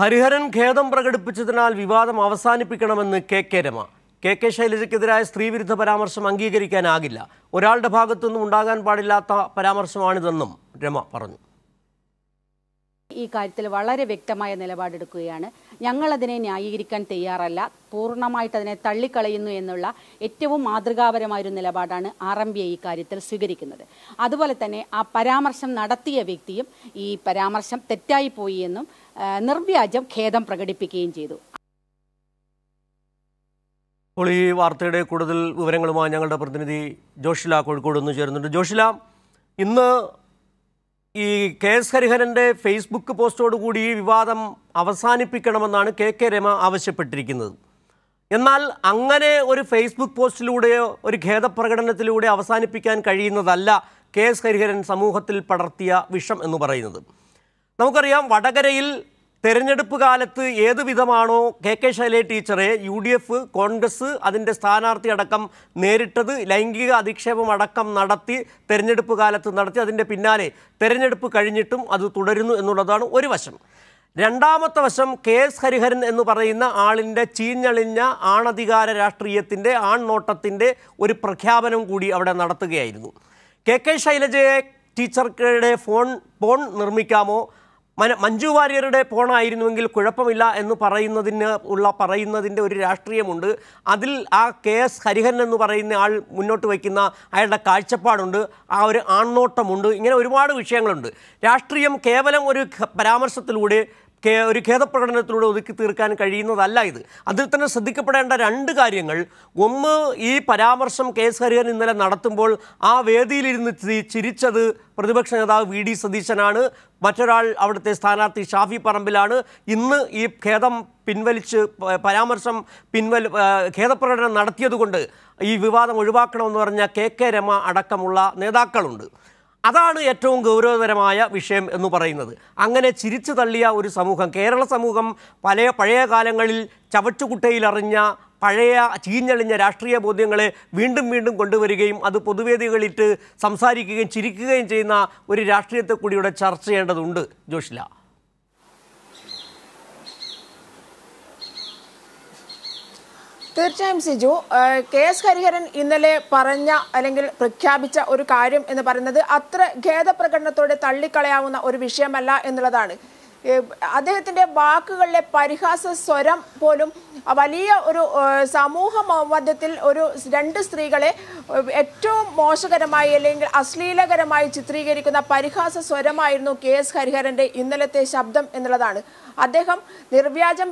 ഹരിഹരൻ ഖേദം പ്രകടിപ്പിച്ചതിനാൽ വിവാദം അവസാനിപ്പിക്കണമെന്ന് K K Rema K K ശൈലജയ്ക്കെതിരായ സ്ത്രീവിരുദ്ധ പരാമർശം അംഗീകരിക്കാനാകില്ല ഒരാളുടെ ഭാഗത്തുനിന്നും ഉണ്ടാകാൻ പാടില്ലാത്ത പരാമർശമാണിതെന്നും രമ പറഞ്ഞു ഈ കാര്യത്തിൽ വളരെ വ്യക്തമായ നിലപാടെടുക്കുകയാണ് ഞങ്ങളതിനെ ന്യായീകരിക്കാൻ തയ്യാറല്ല പൂർണ്ണമായിട്ട് അതിനെ തള്ളിക്കളയുന്നു എന്നുള്ള ഏറ്റവും മാതൃകാപരമായൊരു നിലപാടാണ് ആർ എം ബി ഈ കാര്യത്തിൽ സ്വീകരിക്കുന്നത് അതുപോലെ തന്നെ ആ പരാമർശം നടത്തിയ വ്യക്തിയും ഈ പരാമർശം തെറ്റായിപ്പോയി എന്നും നിർവ്യാജം ഖേദം പ്രകടിപ്പിക്കുകയും ചെയ്തു അപ്പോൾ ഈ വാർത്തയുടെ കൂടുതൽ വിവരങ്ങളുമായി ഞങ്ങളുടെ പ്രതിനിധി ജോഷില കോഴിക്കോട് നിന്ന് ചേരുന്നുണ്ട് ജോഷില ഇന്ന് ഈ കെ എസ് ഹരിഹരൻ്റെ ഫേസ്ബുക്ക് പോസ്റ്റോടുകൂടി ഈ വിവാദം അവസാനിപ്പിക്കണമെന്നാണ് കെ കെ രമ ആവശ്യപ്പെട്ടിരിക്കുന്നത് എന്നാൽ അങ്ങനെ ഒരു ഫേസ്ബുക്ക് പോസ്റ്റിലൂടെയോ ഒരു ഖേദപ്രകടനത്തിലൂടെ അവസാനിപ്പിക്കാൻ കഴിയുന്നതല്ല കെ എസ് ഹരിഹരൻ സമൂഹത്തിൽ പടർത്തിയ വിഷം എന്ന് പറയുന്നത് നമുക്കറിയാം വടകരയിൽ തെരഞ്ഞെടുപ്പ് കാലത്ത് ഏത് വിധമാണോ കെ കെ ശൈലേ ടീച്ചറെ യു ഡി എഫ് കോൺഗ്രസ് അതിൻ്റെ സ്ഥാനാർത്ഥി അടക്കം നേരിട്ടത് ലൈംഗിക അധിക്ഷേപം അടക്കം നടത്തി തെരഞ്ഞെടുപ്പ് കാലത്ത് നടത്തി അതിൻ്റെ പിന്നാലെ തെരഞ്ഞെടുപ്പ് കഴിഞ്ഞിട്ടും അത് തുടരുന്നു എന്നുള്ളതാണ് ഒരു വശം രണ്ടാമത്തെ വശം കെ എസ് ഹരിഹരൻ എന്ന് പറയുന്ന ആളിൻ്റെ ചീഞ്ഞളിഞ്ഞ ആണധികാര രാഷ്ട്രീയത്തിൻ്റെ ആൺനോട്ടത്തിൻ്റെ ഒരു പ്രഖ്യാപനം കൂടി അവിടെ നടത്തുകയായിരുന്നു കെ കെ ശൈലജയെ ഫോൺ ഫോൺ നിർമ്മിക്കാമോ മഞ്ജു വാര്യരുടെ ഫോണായിരുന്നുവെങ്കിൽ കുഴപ്പമില്ല എന്ന് പറയുന്നതിന് ഉള്ള പറയുന്നതിൻ്റെ ഒരു രാഷ്ട്രീയമുണ്ട് അതിൽ ആ കെ എസ് ഹരിഹരൻ എന്ന് പറയുന്ന ആൾ മുന്നോട്ട് വയ്ക്കുന്ന അയാളുടെ കാഴ്ചപ്പാടുണ്ട് ആ ഒരു ആണ്ണോട്ടമുണ്ട് ഇങ്ങനെ ഒരുപാട് വിഷയങ്ങളുണ്ട് രാഷ്ട്രീയം കേവലം ഒരു പരാമർശത്തിലൂടെ ഒരു ഖേദപ്രകടനത്തിലൂടെ ഒതുക്കി തീർക്കാൻ കഴിയുന്നതല്ല ഇത് അതിൽ തന്നെ ശ്രദ്ധിക്കപ്പെടേണ്ട രണ്ട് കാര്യങ്ങൾ ഒന്ന് ഈ പരാമർശം കെ എസ് ഹരിഹരൻ ഇന്നലെ നടത്തുമ്പോൾ ആ വേദിയിലിരുന്ന് ചിരിച്ചത് പ്രതിപക്ഷ നേതാവ് വി ഡി സതീശനാണ് മറ്റൊരാൾ അവിടുത്തെ സ്ഥാനാർത്ഥി ഷാഫി പറമ്പിലാണ് ഇന്ന് ഈ ഖേദം പിൻവലിച്ച് പരാമർശം പിൻവലി ഖേദപ്രകടനം നടത്തിയതുകൊണ്ട് ഈ വിവാദം ഒഴിവാക്കണമെന്ന് പറഞ്ഞ കെ കെ രമ അടക്കമുള്ള നേതാക്കളുണ്ട് അതാണ് ഏറ്റവും ഗൗരവതരമായ വിഷയം എന്ന് പറയുന്നത് അങ്ങനെ ചിരിച്ചു തള്ളിയ ഒരു സമൂഹം കേരള സമൂഹം പല പഴയ കാലങ്ങളിൽ ചവച്ചുകുട്ടയിലറിഞ്ഞ പഴയ ചീഞ്ഞളിഞ്ഞ രാഷ്ട്രീയ ബോധ്യങ്ങളെ വീണ്ടും വീണ്ടും കൊണ്ടുവരികയും അത് പൊതുവേദികളിട്ട് സംസാരിക്കുകയും ചിരിക്കുകയും ചെയ്യുന്ന ഒരു രാഷ്ട്രീയത്തെ കൂടിയുടെ ചർച്ച ചെയ്യേണ്ടതുണ്ട് ജോഷില തീർച്ചയായും സിജു കെ എസ് ഹരിഹരൻ ഇന്നലെ പറഞ്ഞ അല്ലെങ്കിൽ പ്രഖ്യാപിച്ച ഒരു കാര്യം എന്ന് പറയുന്നത് അത്ര ഖേദപ്രകടനത്തോടെ തള്ളിക്കളയാവുന്ന ഒരു വിഷയമല്ല എന്നുള്ളതാണ് അദ്ദേഹത്തിൻ്റെ വാക്കുകളിലെ പരിഹാസ സ്വരം പോലും വലിയ ഒരു സമൂഹ മധ്യത്തിൽ ഒരു രണ്ട് സ്ത്രീകളെ ഏറ്റവും മോശകരമായി അല്ലെങ്കിൽ അശ്ലീലകരമായി ചിത്രീകരിക്കുന്ന പരിഹാസ സ്വരമായിരുന്നു കെ എസ് ഹരിഹരൻ്റെ ഇന്നലത്തെ ശബ്ദം എന്നുള്ളതാണ് അദ്ദേഹം നിർവ്യാജം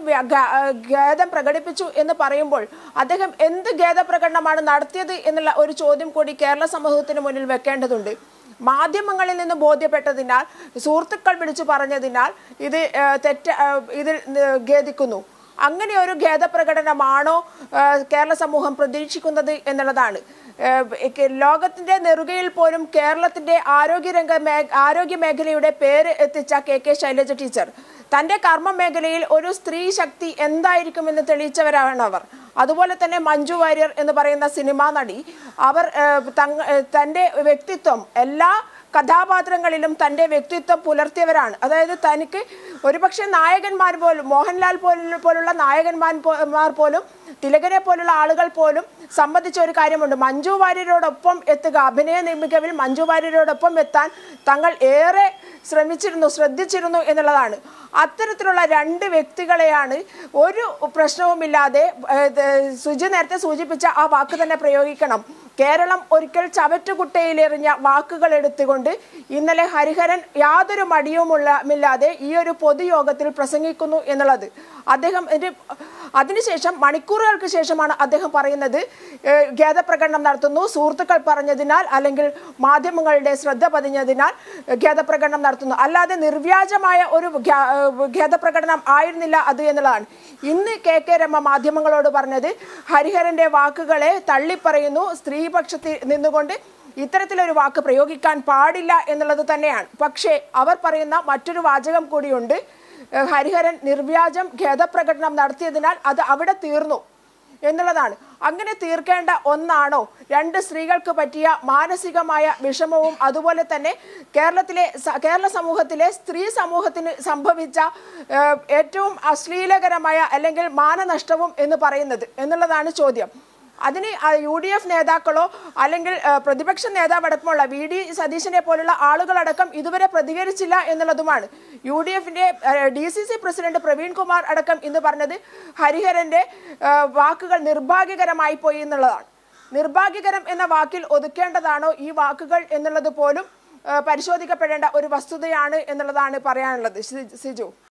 ഖേദം പ്രകടിപ്പിച്ചു എന്ന് പറയുമ്പോൾ അദ്ദേഹം എന്ത് ഖേദ പ്രകടനമാണ് നടത്തിയത് എന്നുള്ള ഒരു ചോദ്യം കൂടി കേരള സമൂഹത്തിന് മുന്നിൽ വെക്കേണ്ടതുണ്ട് മാധ്യമങ്ങളിൽ നിന്ന് ബോധ്യപ്പെട്ടതിനാൽ സുഹൃത്തുക്കൾ വിളിച്ചു പറഞ്ഞതിനാൽ ഇത് തെറ്റ ഇതിൽ ഖേദിക്കുന്നു അങ്ങനെ ഒരു ഖേദപ്രകടനമാണോ കേരള സമൂഹം പ്രതീക്ഷിക്കുന്നത് എന്നുള്ളതാണ് ലോകത്തിന്റെ നെറുകയിൽ പോലും കേരളത്തിന്റെ ആരോഗ്യരംഗ മേ ആരോഗ്യ മേഖലയുടെ പേര് എത്തിച്ച കെ കെ ശൈലജ ടീച്ചർ തന്റെ കർമ്മ മേഖലയിൽ ഒരു സ്ത്രീ ശക്തി എന്തായിരിക്കുമെന്ന് തെളിയിച്ചവരാണ് അവർ അതുപോലെ തന്നെ മഞ്ജു വാര്യർ എന്ന് പറയുന്ന സിനിമാ നടി അവർ തന്റെ വ്യക്തിത്വം എല്ലാ കഥാപാത്രങ്ങളിലും തൻ്റെ വ്യക്തിത്വം പുലർത്തിയവരാണ് അതായത് തനിക്ക് ഒരുപക്ഷെ നായകന്മാർ പോലും മോഹൻലാൽ പോലുള്ള പോലുള്ള നായകന്മാർ പോലും തിലകനെ പോലുള്ള ആളുകൾ പോലും സംബന്ധിച്ച ഒരു കാര്യമുണ്ട് മഞ്ജു വാര്യരോടൊപ്പം എത്തുക അഭിനയ മികവിൽ മഞ്ജു വാര്യരോടൊപ്പം എത്താൻ തങ്ങൾ ഏറെ ശ്രമിച്ചിരുന്നു ശ്രദ്ധിച്ചിരുന്നു എന്നുള്ളതാണ് അത്തരത്തിലുള്ള രണ്ട് വ്യക്തികളെയാണ് ഒരു പ്രശ്നവുമില്ലാതെ സുജി നേരത്തെ സൂചിപ്പിച്ച ആ വാക്ക് തന്നെ പ്രയോഗിക്കണം കേരളം ഒരിക്കൽ ചവറ്റുകുട്ടയിലെറിഞ്ഞ വാക്കുകൾ എടുത്തുകൊണ്ട് ഇന്നലെ ഹരിഹരൻ യാതൊരു മടിയുമുള്ള ഈ ഒരു പൊതുയോഗത്തിൽ പ്രസംഗിക്കുന്നു എന്നുള്ളത് അദ്ദേഹം അതിനുശേഷം മണിക്കൂറുകൾക്ക് ശേഷമാണ് അദ്ദേഹം പറയുന്നത് ഖേദപ്രകടനം നടത്തുന്നു സുഹൃത്തുക്കൾ പറഞ്ഞതിനാൽ അല്ലെങ്കിൽ മാധ്യമങ്ങളുടെ ശ്രദ്ധ പതിഞ്ഞതിനാൽ ഖേദപ്രകടനം നടത്തുന്നു അല്ലാതെ നിർവ്യാജമായ ഒരു ഖേദപ്രകടനം ആയിരുന്നില്ല അത് എന്നുള്ളതാണ് ഇന്ന് കെ കെ രമ മാധ്യമങ്ങളോട് പറഞ്ഞത് ഹരിഹരന്റെ വാക്കുകളെ തള്ളിപ്പറയുന്നു സ്ത്രീപക്ഷത്തിൽ നിന്നുകൊണ്ട് ഇത്തരത്തിലൊരു വാക്ക് പ്രയോഗിക്കാൻ പാടില്ല എന്നുള്ളത് തന്നെയാണ് പക്ഷേ അവർ പറയുന്ന മറ്റൊരു വാചകം കൂടിയുണ്ട് ഹരിഹരൻ നിർവ്യാജം ഖേദപ്രകടനം നടത്തിയതിനാൽ അത് അവിടെ തീർന്നു എന്നുള്ളതാണ് അങ്ങനെ തീർക്കേണ്ട ഒന്നാണോ രണ്ട് സ്ത്രീകൾക്ക് പറ്റിയ മാനസികമായ വിഷമവും അതുപോലെ തന്നെ കേരളത്തിലെ കേരള സമൂഹത്തിലെ സ്ത്രീ സമൂഹത്തിന് സംഭവിച്ച ഏറ്റവും അശ്ലീലകരമായ അല്ലെങ്കിൽ മാനനഷ്ടവും എന്ന് പറയുന്നത് എന്നുള്ളതാണ് ചോദ്യം അതിന് യു ഡി എഫ് നേതാക്കളോ അല്ലെങ്കിൽ പ്രതിപക്ഷ നേതാവടക്കമുള്ള വി ഡി സതീശനെ പോലുള്ള ആളുകളടക്കം ഇതുവരെ പ്രതികരിച്ചില്ല എന്നുള്ളതുമാണ് യു ഡി എഫിൻ്റെ D C C president Praveen Kumar അടക്കം ഇന്ന് പറഞ്ഞത് ഹരിഹരൻ്റെ വാക്കുകൾ നിർഭാഗ്യകരമായി പോയി എന്നുള്ളതാണ് നിർഭാഗ്യകരം എന്ന വാക്കിൽ ഒതുക്കേണ്ടതാണോ ഈ വാക്കുകൾ എന്നുള്ളത് പോലും പരിശോധിക്കപ്പെടേണ്ട ഒരു വസ്തുതയാണ് എന്നുള്ളതാണ് പറയാനുള്ളത് സിജു